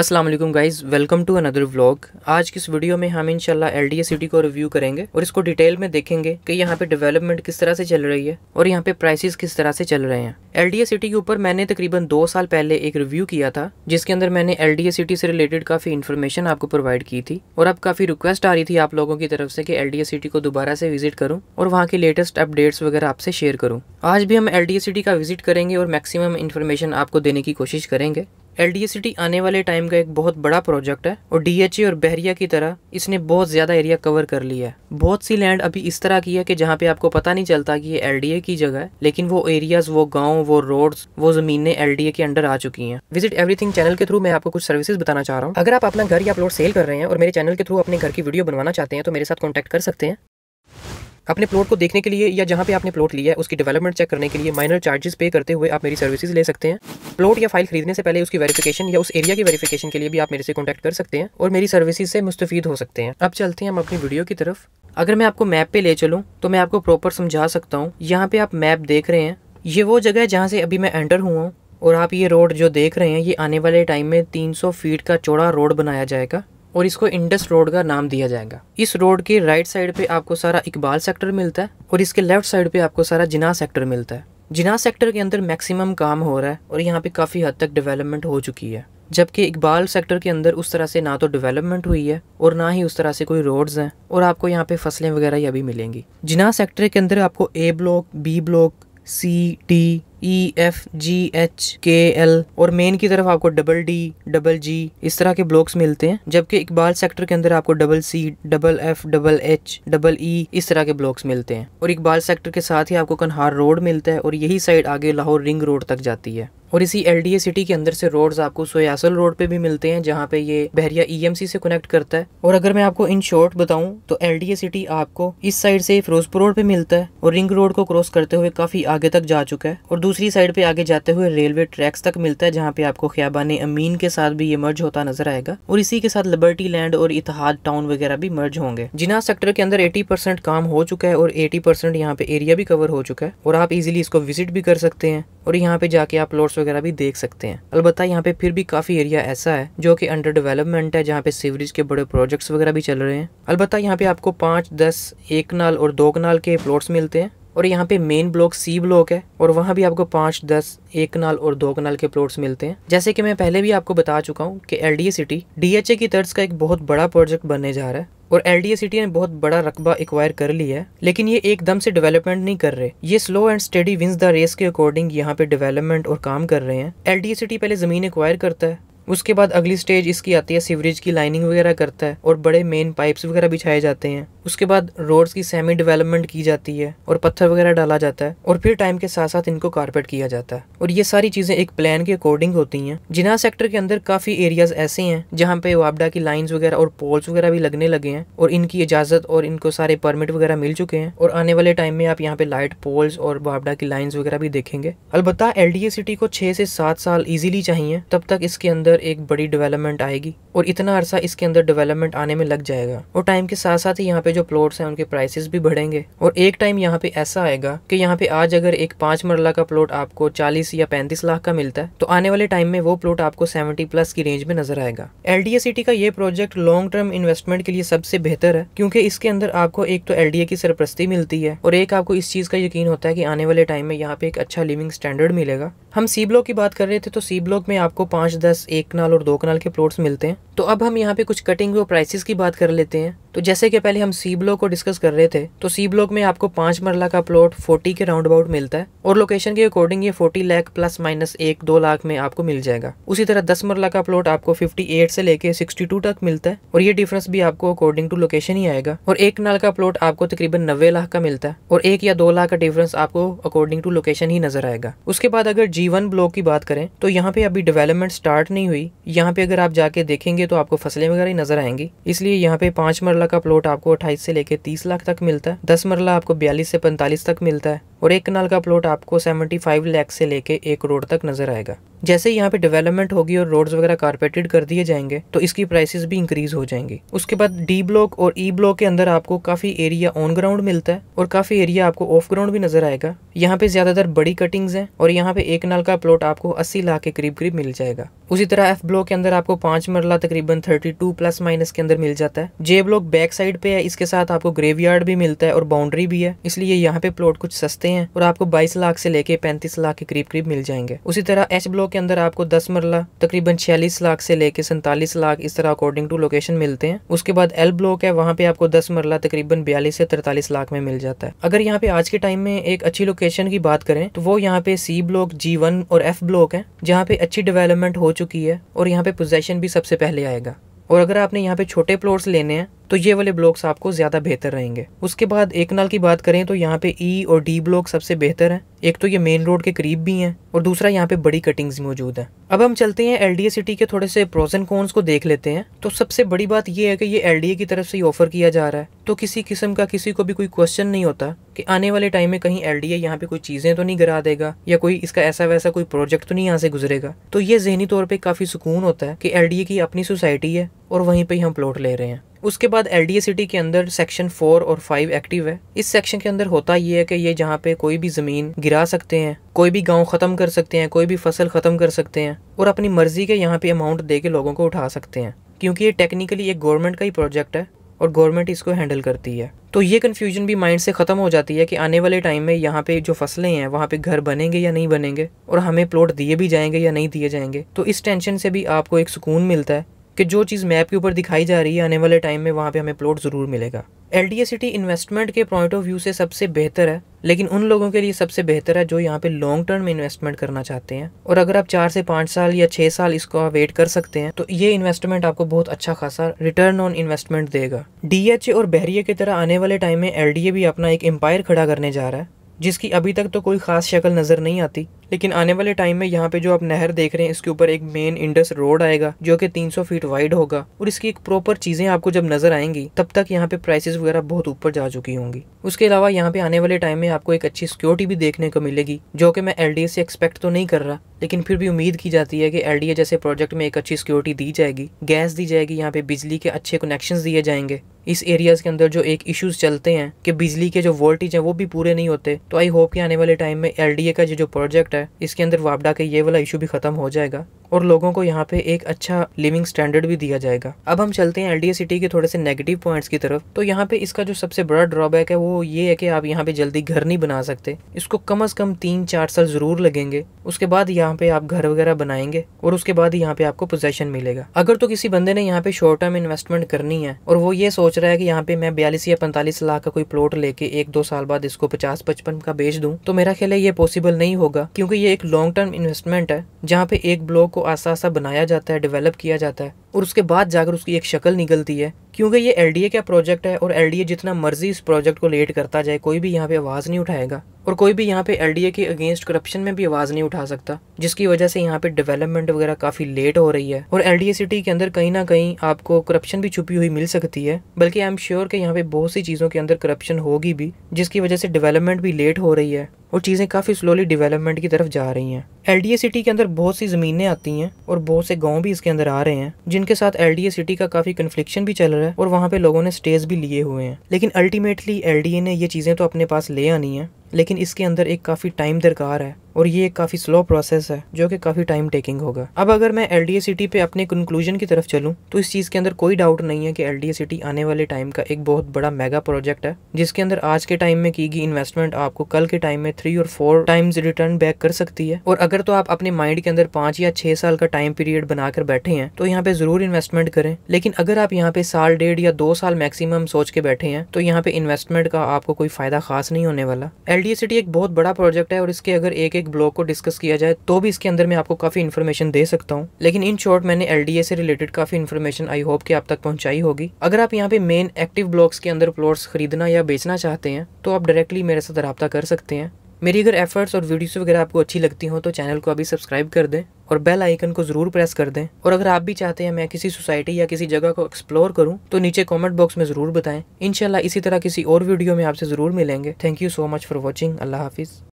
Aslam guys welcome to another vlog आज की इस वीडियो में हम इनशाला एल डी सिटी को रिव्यू करेंगे और इसको डिटेल में देखेंगे कि यहाँ पे डेवलपमेंट किस तरह से चल रही है और यहाँ पे प्राइसेस किस तरह से चल रहे हैं एल डी सिटी के ऊपर मैंने तकरीबन दो साल पहले एक रिव्यू किया था जिसके अंदर मैंने एल डी सिटी से रिलेटेड काफ़ी इन्फॉर्मेशन आपको प्रोवाइड की थी और अब काफ़ी रिक्वेस्ट आ रही थी आप लोगों की तरफ से कि एल डी सिटी को दोबारा से विजिट करूँ और वहाँ के लेटेस्ट अपडेट्स वगैरह आपसे शेयर करूँ आज भी हम एल डी सिटी का विजिट करेंगे और मैक्सिमम इन्फॉर्मेशन आपको देने की कोशिश करेंगे एल सिटी आने वाले टाइम का एक बहुत बड़ा प्रोजेक्ट है और डी और बहरिया की तरह इसने बहुत ज़्यादा एरिया कवर कर लिया है बहुत सी लैंड अभी इस तरह की है कि जहाँ पे आपको पता नहीं चलता कि ये एल की जगह है लेकिन वो एरियाज वो गाँव वो रोड्स वो ज़मीनें एल के अंडर आ चुकी हैं विजिट एवरीथिंग चैनल के थ्रू मैं आपको कुछ सर्विसेज बताना चाह रहा हूँ अगर आप अपना घर या प्लॉट सेल कर रहे हैं और मेरे चैनल के थ्रू अपने घर की वीडियो बनवाना चाहते हैं तो मेरे साथ कॉन्टैक्ट कर सकते हैं अपने प्लॉट को देखने के लिए या जहाँ पे आपने प्लॉट लिया है उसकी डेवलपमेंट चेक करने के लिए माइनर चार्जेस पे करते हुए आप मेरी सर्विसेज ले सकते हैं प्लॉट या फाइल खरीदने से पहले उसकी वेरिफिकेशन या उस एरिया की वेरिफिकेशन के लिए भी आप मेरे से कॉन्टैक्ट कर सकते हैं और मेरी सर्विसेज से मुस्तफ़ हो सकते हैं अब चलते हैं हम अपनी वीडियो की तरफ अगर मैं आपको मैप पे ले चलूँ तो मैं आपको प्रॉपर समझा सकता हूँ यहाँ पे आप मैप देख रहे हैं ये वो जगह है जहाँ से अभी मैं एंटर हुआ और आप ये रोड जो देख रहे हैं ये आने वाले टाइम में तीन फीट का चौड़ा रोड बनाया जाएगा और इसको इंडस रोड का नाम दिया जाएगा इस रोड के राइट साइड पे आपको सारा इकबाल सेक्टर मिलता है और इसके लेफ्ट साइड पे आपको सारा जिना सेक्टर मिलता है जिना सेक्टर के अंदर मैक्सिमम काम हो रहा है और यहाँ पे काफ़ी हद तक डेवलपमेंट हो चुकी है जबकि इकबाल सेक्टर के अंदर उस तरह से ना तो डेवलपमेंट हुई है और ना ही उस तरह से कोई रोड्स हैं और आपको यहाँ पे फसलें वगैरह ये अभी मिलेंगी जिना सेक्टर के अंदर आपको A block B block C D E F G H K L और मेन की तरफ आपको डबल डी डबल जी इस तरह के ब्लॉक्स मिलते हैं जबकि इकबाल सेक्टर के अंदर आपको double C double F double H double E इस तरह के ब्लॉक्स मिलते हैं और इकबाल सेक्टर के साथ ही आपको कन्हार रोड मिलता है और यही साइड आगे लाहौर रिंग रोड तक जाती है और इसी एल सिटी के अंदर से रोड्स आपको सोयासल रोड पे भी मिलते हैं जहाँ पे ये बहरिया ई e से कनेक्ट करता है और अगर मैं आपको इन शॉर्ट बताऊँ तो एल सिटी आपको इस साइड से फिरोजपुर रोड पे मिलता है और रिंग रोड को क्रॉस करते हुए काफी आगे तक जा चुका है और दूसरी साइड पे आगे जाते हुए रेलवे ट्रैक्स तक मिलता है जहाँ पे आपको ख्याबान अमीन के साथ भी ये मर्ज होता नजर आएगा और इसी के साथ लिबर्टी लैंड और इतिहाद टाउन वगैरह भी मर्ज होंगे जिना सेक्टर के अंदर एटी काम हो चुका है और एटी परसेंट यहाँ पे एरिया भी कवर हो चुका है और आप इजिली इसको विजिट भी कर सकते हैं और यहाँ पे जाके आप प्लॉट्स वगैरह भी देख सकते हैं अलबत्ता यहाँ पे फिर भी काफ़ी एरिया ऐसा है जो कि अंडर डेवलपमेंट है जहाँ पे सीवरेज के बड़े प्रोजेक्ट्स वगैरह भी चल रहे हैं अलबत्ता यहाँ पे आपको पाँच दस एक नाल और दो कनाल के प्लॉट्स मिलते हैं और यहाँ पे मेन ब्लॉक सी ब्लॉक है और वहाँ भी आपको पाँच दस एक कनाल और दो कनाल के प्लॉट्स मिलते हैं जैसे कि मैं पहले भी आपको बता चुका हूँ कि एल सिटी डी की तर्ज का एक बहुत बड़ा प्रोजेक्ट बनने जा रहा है और एल सिटी ने बहुत बड़ा रकबा एक्वायर कर लिया है लेकिन ये एकदम से डेवलपमेंट नहीं कर रहे ये slow and steady wins the race के अकॉर्डिंग यहाँ पे डेवलपमेंट और काम कर रहे हैं एल सिटी पहले जमीन एक्वायर करता है उसके बाद अगली स्टेज इसकी आती है सीवरेज की लाइनिंग वगैरह करता है और बड़े मेन पाइप्स वगैरह बिछाए जाते हैं उसके बाद रोड्स की सेमी डेवलपमेंट की जाती है और पत्थर वगैरह डाला जाता है और फिर टाइम के साथ साथ इनको कारपेट किया जाता है और ये सारी चीजें एक प्लान के अकॉर्डिंग होती हैं जिना सेक्टर के अंदर काफी एरियाज ऐसे हैं जहाँ पे वापडा की लाइन्स वगैरह और पोल्स वगैरह भी लगने लगे हैं और इनकी इजाजत और इनको सारे परमिट वगैरह मिल चुके हैं और आने वाले टाइम में आप यहाँ पे लाइट पोल्स और वापडा की लाइन्स वगैरह भी देखेंगे अलबत्ता एल सिटी को छह से सात साल इजिली चाहिए तब तक इसके अंदर अंदर एक बड़ी डेवलपमेंट आएगी और इतना अरसा इसके अंदर डेवलपमेंट आने में लग जाएगा और टाइम के साथ साथ ही यहाँ पे जो प्लॉट्स हैं उनके प्राइसेस भी बढ़ेंगे और एक टाइम यहाँ पे ऐसा आएगा कि यहाँ पे आज अगर एक पांच मरला का प्लॉट आपको चालीस या पैंतीस लाख का मिलता है तो आने वाले टाइम में वो प्लॉट आपको सेवेंटी प्लस की रेंज में नजर आएगा एल सिटी का ये प्रोजेक्ट लॉन्ग टर्म इन्वेस्टमेंट के लिए सबसे बेहतर है क्योंकि इसके अंदर आपको एक तो एल की सरप्रस्ती मिलती है और एक आपको इस चीज का यकीन होता है कि आने वाले टाइम में यहाँ पे एक अच्छा लिविंग स्टैंडर्ड मिलेगा हम सी ब्लॉक की बात कर रहे थे तो सी ब्लॉक में आपको पांच दस एक एक कनाल और दो कनाल के प्लॉट्स मिलते हैं तो अब हम यहाँ पे कुछ कटिंग और प्राइसेस की बात कर लेते हैं तो जैसे कि पहले हम सी ब्लॉक को डिस्कस कर रहे थे तो सी ब्लॉक में आपको पांच मरला का प्लॉट फोर्टी के राउंड अबाउट मिलता है और लोकेशन के अकॉर्डिंग ये फोर्टी लाख प्लस माइनस एक दो लाख में आपको मिल जाएगा उसी तरह दस मरला का प्लॉट आपको फिफ्टी एट से लेके सिक्सटी टू तक मिलता है और ये डिफरेंस भी आपको अकॉर्डिंग टू लोकेशन ही आएगा और एक नाल का प्लॉट आपको तकरीबन नब्बे लाख का मिलता है और एक या दो लाख का डिफरेंस आपको अकॉर्डिंग टू लोकेशन ही नजर आएगा उसके बाद अगर जीवन ब्लॉक की बात करें तो यहाँ पे अभी डेवलपमेंट स्टार्ट नहीं हुई यहाँ पे अगर आप जाके देखेंगे तो आपको फसलें वगैरह नजर आएंगी इसलिए यहाँ पे पांच मरला मरला का प्लॉट आपको अट्ठाईस से लेकर तीस लाख तक मिलता है दस मरला आपको बयालीस से पैंतालीस तक मिलता है और एक कनाल का प्लॉट आपको 75 लाख से लेके एक करोड़ तक नजर आएगा जैसे यहाँ पे डेवलपमेंट होगी और रोड्स वगैरह कारपेटेड कर दिए जाएंगे तो इसकी प्राइसेस भी इंक्रीज हो जाएंगी उसके बाद डी ब्लॉक और ई e ब्लॉक के अंदर आपको काफी एरिया ऑन ग्राउंड मिलता है और काफी एरिया आपको ऑफ ग्राउंड भी नजर आएगा यहाँ पे ज्यादातर बड़ी कटिंग्स हैं और यहाँ पे एक नाल का प्लॉट आपको अस्सी लाख के करीब करीब मिल जाएगा उसी तरह एफ ब्लॉक के अंदर आपको पांच मरला तकरीबन थर्टी टू प्लस माइनस के अंदर मिल जाता है जे ब्लॉक बैक साइड पे है इसके साथ आपको ग्रेवयार्ड भी मिलता है और बाउंड्री भी है इसलिए यहाँ पे प्लॉट कुछ सस्ते हैं और आपको 22 लाख से लेके 35 लाख के करीब करीब मिल जाएंगे उसी तरह एच ब्लॉक के अंदर आपको 10 मरला तकरीबन छियालीस लाख से लेके सैंतालीस लाख इस तरह अकॉर्डिंग टू लोकेशन मिलते हैं उसके बाद एल ब्लॉक है वहाँ पे आपको दस मरला तकरीबन बयालीस से तरतालीस लाख में मिल जाता है अगर यहाँ पे आज के टाइम में एक अच्छी लोकेशन की बात करें तो वो यहाँ पे सी ब्लॉक जी और एफ ब्लॉक है जहाँ पे अच्छी डेवलपमेंट हो चुकी है और यहाँ पे पोजेशन भी सबसे पहले आएगा और अगर आपने यहाँ पे छोटे प्लॉट्स लेने हैं तो ये वाले ब्लॉक्स आपको ज़्यादा बेहतर रहेंगे उसके बाद एक नाल की बात करें तो यहाँ पे ई e और डी ब्लॉक सबसे बेहतर हैं एक तो ये मेन रोड के करीब भी हैं और दूसरा यहाँ पे बड़ी कटिंग्स मौजूद हैं अब हम चलते हैं एल सिटी के थोड़े से प्रोजन एंड कॉन्स को देख लेते हैं तो सबसे बड़ी बात यह है कि ये एल की तरफ से ही ऑफर किया जा रहा है तो किसी किस्म का किसी को भी कोई क्वेश्चन नहीं होता कि आने वाले टाइम में कहीं एल डी यहाँ पे कोई चीज़ें तो नहीं गिरा देगा या कोई इसका ऐसा वैसा कोई प्रोजेक्ट तो नहीं यहाँ से गुजरेगा तो ये जहनी तौर पर काफ़ी सुकून होता है कि एल की अपनी सोसाइटी है और वहीं पर हम प्लॉट ले रहे हैं उसके बाद एल डी सिटी के अंदर सेक्शन फोर और फाइव एक्टिव है इस सेक्शन के अंदर होता ये है कि ये जहाँ पे कोई भी ज़मीन गिरा सकते हैं कोई भी गांव ख़त्म कर सकते हैं कोई भी फसल ख़त्म कर सकते हैं और अपनी मर्ज़ी के यहाँ पे अमाउंट दे के लोगों को उठा सकते हैं क्योंकि ये टेक्निकली एक गवर्नमेंट का ही प्रोजेक्ट है और गवर्नमेंट इसको हैंडल करती है तो ये कन्फ्यूजन भी माइंड से ख़त्म हो जाती है कि आने वाले टाइम में यहाँ पे जो फसलें हैं वहाँ पे घर बनेंगे या नहीं बनेंगे और हमें प्लॉट दिए भी जाएंगे या नहीं दिए जाएंगे तो इस टेंशन से भी आपको एक सुकून मिलता है कि जो चीज़ मैप के ऊपर दिखाई जा रही है आने वाले टाइम में वहाँ पे हमें प्लॉट ज़रूर मिलेगा एल डी सिटी इन्वेस्टमेंट के पॉइंट ऑफ व्यू से सबसे बेहतर है लेकिन उन लोगों के लिए सबसे बेहतर है जो यहाँ पे लॉन्ग टर्म इन्वेस्टमेंट करना चाहते हैं और अगर आप चार से पाँच साल या छः साल इसको वेट कर सकते हैं तो ये इन्वेस्टमेंट आपको बहुत अच्छा खासा रिटर्न ऑन इन्वेस्टमेंट देगा डी और बहरिया की तरह आने वाले टाइम में एल भी अपना एक एम्पायर खड़ा करने जा रहा है जिसकी अभी तक तो कोई खास शक्ल नज़र नहीं आती लेकिन आने वाले टाइम में यहाँ पे जो आप नहर देख रहे हैं इसके ऊपर एक मेन इंडस रोड आएगा जो कि 300 फीट वाइड होगा और इसकी एक प्रॉपर चीजें आपको जब नजर आएंगी तब तक यहाँ पे प्राइसेस वगैरह बहुत ऊपर जा चुकी होंगी उसके अलावा यहाँ पे आने वाले टाइम में आपको एक अच्छी सिक्योरिटी भी देखने को मिलेगी जो कि मैं एल से एक्सपेक्ट तो नहीं कर रहा लेकिन फिर भी उम्मीद की जाती है कि एल जैसे प्रोजेक्ट में एक अच्छी सिक्योरिटी दी जाएगी गैस दी जाएगी यहाँ पे बिजली के अच्छे कनेक्शन दिए जाएंगे इस एरियाज़ के अंदर जो एक इश्यूज चलते हैं कि बिजली के जो वोल्टेज हैं वो भी पूरे नहीं होते तो आई होप कि आने वाले टाइम में एल का जो प्रोजेक्ट है है इसके अंदर वापडा का ये वाला इशू भी खत्म हो जाएगा और लोगों को यहाँ पे एक अच्छा लिविंग स्टैंडर्ड भी दिया जाएगा अब हम चलते हैं एलडीए सिटी के थोड़े से नेगेटिव पॉइंट्स की तरफ तो यहाँ पे इसका जो सबसे बड़ा ड्रॉबैक है वो ये है कि आप यहाँ पे जल्दी घर नहीं बना सकते इसको कम अज कम तीन चार साल जरूर लगेंगे उसके बाद यहाँ पे आप घर वगैरह बनाएंगे और उसके बाद यहाँ पे आपको पोजेशन मिलेगा अगर तो किसी बंदे ने यहाँ पे शॉर्ट टर्म इन्वेस्टमेंट करनी है और वो ये सोच रहा है कि यहाँ पे मैं बयालीस या पैंतालीस लाख का कोई प्लॉट लेके एक दो साल बाद इसको पचास पचपन का बेच दूँ तो मेरा ख्याल है ये पॉसिबल नहीं होगा क्योंकि क्योंकि ये एक लॉन्ग टर्म इन्वेस्टमेंट है जहाँ पे एक ब्लॉक को आसा आसा बनाया जाता है डेवलप किया जाता है और उसके बाद जाकर उसकी एक शक्ल निकलती है क्योंकि ये एल का प्रोजेक्ट है और एल जितना मर्जी इस प्रोजेक्ट को लेट करता जाए कोई भी यहाँ पे आवाज़ नहीं उठाएगा और कोई भी यहाँ पे एल के अगेंस्ट करप्शन में भी आवाज़ नहीं उठा सकता जिसकी वजह से यहाँ पे डेवलपमेंट वगैरह काफ़ी लेट हो रही है और एल सिटी के अंदर कहीं ना कहीं आपको करप्शन भी छुपी हुई मिल सकती है बल्कि आई एम श्योर कि यहाँ पे बहुत सी चीज़ों के अंदर करप्शन होगी भी जिसकी वजह से डेवलपमेंट भी लेट हो रही है और चीज़ें काफ़ी स्लोली डेवलपमेंट की तरफ जा रही हैं एल सिटी के अंदर बहुत सी ज़मीनें आती हैं और बहुत से गांव भी इसके अंदर आ रहे हैं जिनके साथ एल सिटी का काफ़ी कन्फ्लिक्शन भी चल रहा है और वहाँ पे लोगों ने स्टेज भी लिए हुए हैं लेकिन अल्टीमेटली एल ने ये चीज़ें तो अपने पास ले आनी है लेकिन इसके अंदर एक काफ़ी टाइम दरकार है और ये एक काफ़ी स्लो प्रोसेस है जो कि काफ़ी टाइम टेकिंग होगा अब अगर मैं एल सिटी पे अपने कंक्लूजन की तरफ चलूँ तो इस चीज़ के अंदर कोई डाउट नहीं है कि एल सिटी आने वाले टाइम का एक बहुत बड़ा मेगा प्रोजेक्ट है जिसके अंदर आज के टाइम में की गई इन्वेस्टमेंट आपको कल के टाइम में थ्री और फोर टाइम्स रिटर्न बैक कर सकती है और अगर तो आप अपने माइंड के अंदर पांच या छह साल का टाइम पीरियड बनाकर बैठे हैं तो यहाँ पे ज़रूर इन्वेस्टमेंट करें लेकिन अगर आप यहाँ पे साल डेढ़ या दो साल मैक्सिमम सोच के बैठे हैं तो यहाँ पे इन्वेस्टमेंट का आपको कोई फ़ायदा खास नहीं होने वाला एल सिटी एक बहुत बड़ा प्रोजेक्ट है और इसके अगर एक एक ब्लॉक को डिस्कस किया जाए तो भी इसके अंदर मैं आपको काफ़ी इन्फॉर्मेशन दे सकता हूँ लेकिन इन शॉर्ट मैंने एल से रिलेटेड काफ़ी इन्फॉर्मेशन आई होप की आप तक पहुंचाई होगी अगर आप यहाँ पे मेन एक्टिव ब्लॉक्स के अंदर प्लॉट्स खरीदना या बेचना चाहते हैं तो आप डायरेक्टली मेरे साथ रबता कर सकते हैं मेरी अगर एफर्ट्स और वीडियोस वगैरह आपको अच्छी लगती हो तो चैनल को अभी सब्सक्राइब कर दें और बेल आइकन को ज़रूर प्रेस कर दें और अगर आप भी चाहते हैं मैं किसी सोसाइटी या किसी जगह को एक्सप्लोर करूं तो नीचे कमेंट बॉक्स में ज़रूर बताएं इनशाला इसी तरह किसी और वीडियो में आपसे ज़रूर मिलेंगे thank you so much for watching अल्लाह हाफिज़